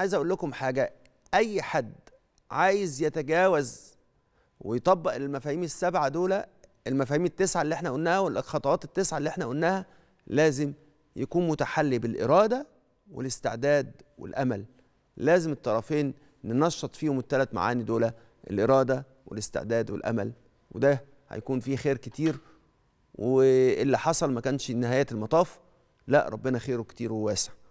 عايز اقول لكم حاجه اي حد عايز يتجاوز ويطبق المفاهيم السبعه دول المفاهيم التسعه اللي احنا قلناها والخطوات التسعه اللي احنا قلناها لازم يكون متحلي بالاراده والاستعداد والامل لازم الطرفين ننشط فيهم الثلاث معاني دول الاراده والاستعداد والامل وده هيكون فيه خير كتير واللي حصل ما كانش نهايه المطاف لا ربنا خيره كتير وواسع